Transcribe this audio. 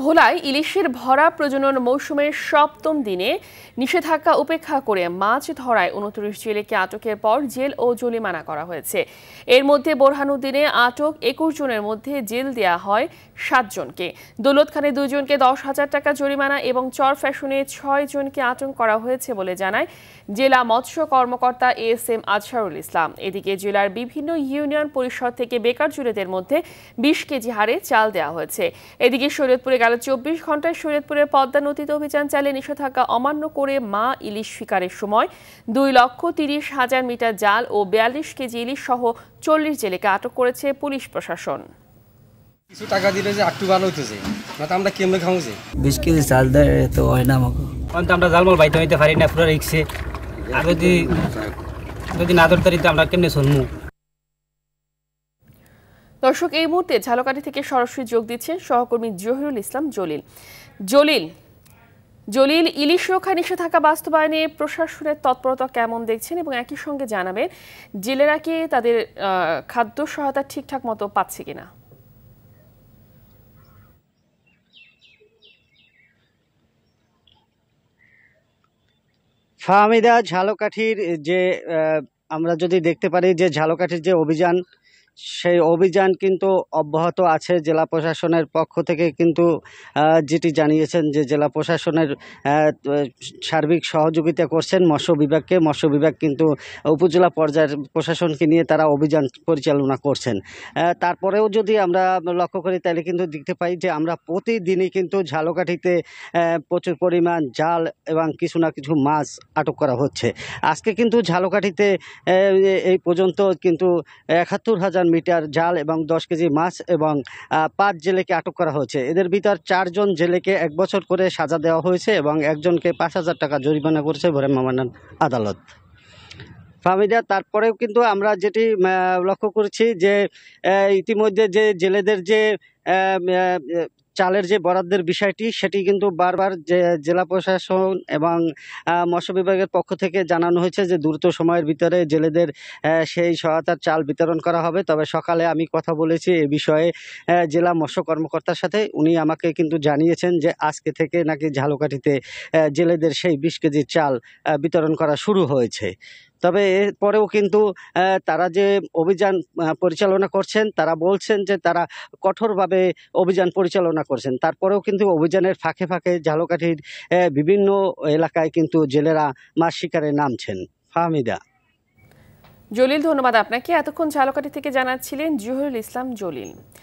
ভোলায় ইলিশের ভরা প্রজনন মৌসুমের সপ্তম দিনে নিষেধাজ্ঞা উপেক্ষা করে মাছ ধরায় উনত্রিশ জেলেকে আটকের পর জেল ও জরিমানা করা হয়েছে এর মধ্যে বোরহানুদ্দিনে আটক একুশ জনের মধ্যে জেল দেয়া হয় সাতজনকে দৌলত খানে দুজনকে দশ হাজার টাকা জরিমানা এবং চর ফ্যাশনে ছয় জনকে আটক করা হয়েছে বলে জানায় জেলা মৎস্য কর্মকর্তা এস এম আজহারুল ইসলাম এদিকে জেলার বিভিন্ন ইউনিয়ন পরিষদ থেকে বেকার জুড়েদের মধ্যে বিশ কেজি হারে চাল দেওয়া হয়েছে এদিকে শরীয়তপুরে তবে গেল চব্বিশ ঘন্টায় শরীয়তপুরের পদ্মা নদীতে অভিযান চালিয়ে নিষেধাজ্ঞা অমান্য করে মা ইলিশ শিকারের সময় দুই লক্ষ তিরিশ হাজার মিটার জাল ও বিয়াল্লিশ কেজি ইলিশ সহ চল্লিশ জেলেকে আটক করেছে পুলিশ প্রশাসন কিছু টাকা দিলে যে একটু ভালো হইতেছে না তো আমরা কেমনে খাবো যে বিশ কেজি চাল দেয় তো হয় না আমাকে অন্ত আমরা জালমাল বাইতে হইতে পারি না পুরো রিক্সে আর যদি যদি না ধরতে আমরা কেমনে শুনবো দর্শক এই মুহূর্তে ঝালকাঠি থেকে সরাসরি যোগ দিচ্ছেন সহকর্মী জহিরুল ইসলাম জলিল জলিল জলিল ইলিশ রক্ষা নিষেধাজ্ঞা বাস্তবায়নে প্রশাসনের তৎপরতা কেমন দেখছেন এবং একই সঙ্গে জানাবেন জেলেরা কি তাদের খাদ্য সহায়তা ঠিকঠাক মতো পাচ্ছে কিনা ফাহমিদা ঝালকাঠির যে আমরা যদি দেখতে পারি যে ঝালকাঠির যে অভিযান সেই অভিযান কিন্তু অব্যাহত আছে জেলা প্রশাসনের পক্ষ থেকে কিন্তু যেটি জানিয়েছেন যে জেলা প্রশাসনের সার্বিক সহযোগিতা করছেন মৎস্য বিভাগকে মৎস্য বিভাগ কিন্তু উপজেলা পর্যায়ের প্রশাসনকে নিয়ে তারা অভিযান পরিচালনা করছেন তারপরেও যদি আমরা লক্ষ্য করি তাহলে কিন্তু দেখতে পাই যে আমরা প্রতিদিনই কিন্তু ঝালকাঠিতে প্রচুর পরিমাণ জাল এবং কিছু না কিছু মাছ আটক করা হচ্ছে আজকে কিন্তু ঝালকাঠিতে এই পর্যন্ত কিন্তু একাত্তর হাজার তিপ্পান্ন মিটার জাল এবং দশ কেজি মাছ এবং পাঁচ জেলেকে আটক করা হয়েছে এদের ভিতর চারজন জেলেকে এক বছর করে সাজা দেওয়া হয়েছে এবং একজনকে পাঁচ হাজার টাকা জরিমানা করেছে ভরে মামানান আদালত ফাহমিদা তারপরেও কিন্তু আমরা যেটি লক্ষ্য করছি যে ইতিমধ্যে যে জেলেদের যে চালের যে বরাদ্দের বিষয়টি সেটি কিন্তু বারবার যে জেলা প্রশাসন এবং মৎস্য বিভাগের পক্ষ থেকে জানানো হয়েছে যে দ্রুত সময়ের ভিতরে জেলেদের সেই সহায়তার চাল বিতরণ করা হবে তবে সকালে আমি কথা বলেছি এ বিষয়ে জেলা মৎস্য কর্মকর্তার সাথে উনি আমাকে কিন্তু জানিয়েছেন যে আজকে থেকে নাকি ঝালকাঠিতে জেলেদের সেই বিশ কেজি চাল বিতরণ করা শুরু হয়েছে তবে এরপরেও কিন্তু তারা যে অভিযান পরিচালনা করছেন তারা বলছেন যে তারা কঠোরভাবে অভিযান পরিচালনা করছেন তারপরেও কিন্তু অভিযানের ফাঁকে ফাঁকে ঝালকাঠির বিভিন্ন এলাকায় কিন্তু জেলেরা মাছ শিকারে নামছেন ফাহমিদা জলিল ধন্যবাদ আপনাকে এতক্ষণ ঝালকাঠি থেকে জানাচ্ছিলেন জহুরুল ইসলাম জলিল